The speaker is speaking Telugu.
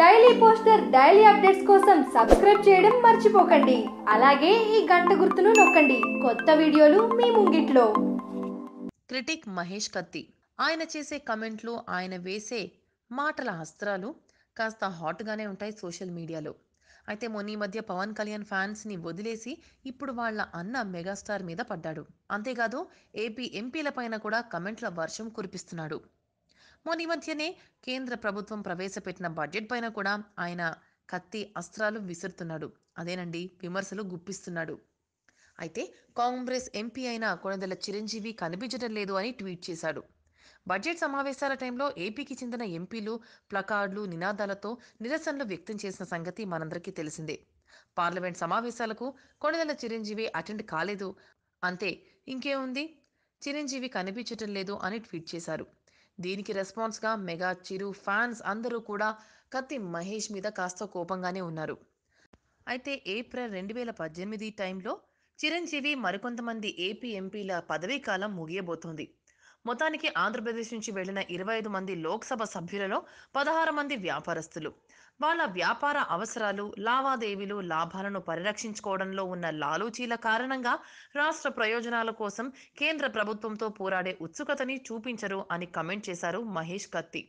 డైలీ పోస్టర్ డైలీ అప్డేట్స్ కోసం సబ్స్క్రైబ్ చేయడం మర్చిపోకండి అలాగే ఈ గంట గుర్తును నొక్కండి కొత్త వీడియోలు మీ ముంగిట్లో క్రిటిక్ మహేష్ కత్తి ఆయన చేసే కమెంట్లు ఆయన వేసే మాటల అస్త్రాలు కాస్త హాట్గానే ఉంటాయి సోషల్ మీడియాలో అయితే మొన్న ఈ మధ్య పవన్ కళ్యాణ్ ఫ్యాన్స్ని వదిలేసి ఇప్పుడు వాళ్ళ అన్న మెగాస్టార్ మీద పడ్డాడు అంతేకాదు ఏపీ పైన కూడా కమెంట్ల వర్షం కురిపిస్తున్నాడు మొన్న మధ్యనే కేంద్ర ప్రభుత్వం ప్రవేశపెట్టిన బడ్జెట్ పైన కూడా ఆయన కత్తి అస్త్రాలు విసురుతున్నాడు అదేనండి విమర్శలు గుప్పిస్తున్నాడు అయితే కాంగ్రెస్ ఎంపీ అయిన కొనదెల చిరంజీవి కనిపించడం లేదు అని ట్వీట్ చేశాడు బడ్జెట్ సమావేశాల టైంలో ఏపీకి చెందిన ఎంపీలు ప్లకార్డులు నినాదాలతో నిరసనలు వ్యక్తం చేసిన సంగతి మనందరికీ తెలిసిందే పార్లమెంట్ సమావేశాలకు కొనదెల చిరంజీవి అటెండ్ కాలేదు అంతే ఇంకేముంది చిరంజీవి కనిపించటం లేదు అని ట్వీట్ చేశారు దీనికి రెస్పాన్స్గా మెగా చిరు ఫ్యాన్స్ అందరూ కూడా కత్తి మహేష్ మీద కాస్త కోపంగానే ఉన్నారు అయితే ఏప్రిల్ రెండు వేల పద్దెనిమిది టైంలో చిరంజీవి మరికొంతమంది ఏపీ ఎంపీల పదవీకాలం ముగియబోతోంది మొత్తానికి ఆంధ్రప్రదేశ్ నుంచి వెళ్లిన ఇరవై ఐదు మంది లోక్సభ సభ్యులలో పదహారు మంది వ్యాపారస్తులు వాళ్ళ వ్యాపార అవసరాలు లావాదేవీలు లాభాలను పరిరక్షించుకోవడంలో ఉన్న లాలూచీల కారణంగా రాష్ట్ర ప్రయోజనాల కోసం కేంద్ర ప్రభుత్వంతో పోరాడే ఉత్సుకతని చూపించరు అని కమెంట్ చేశారు మహేష్ కత్తి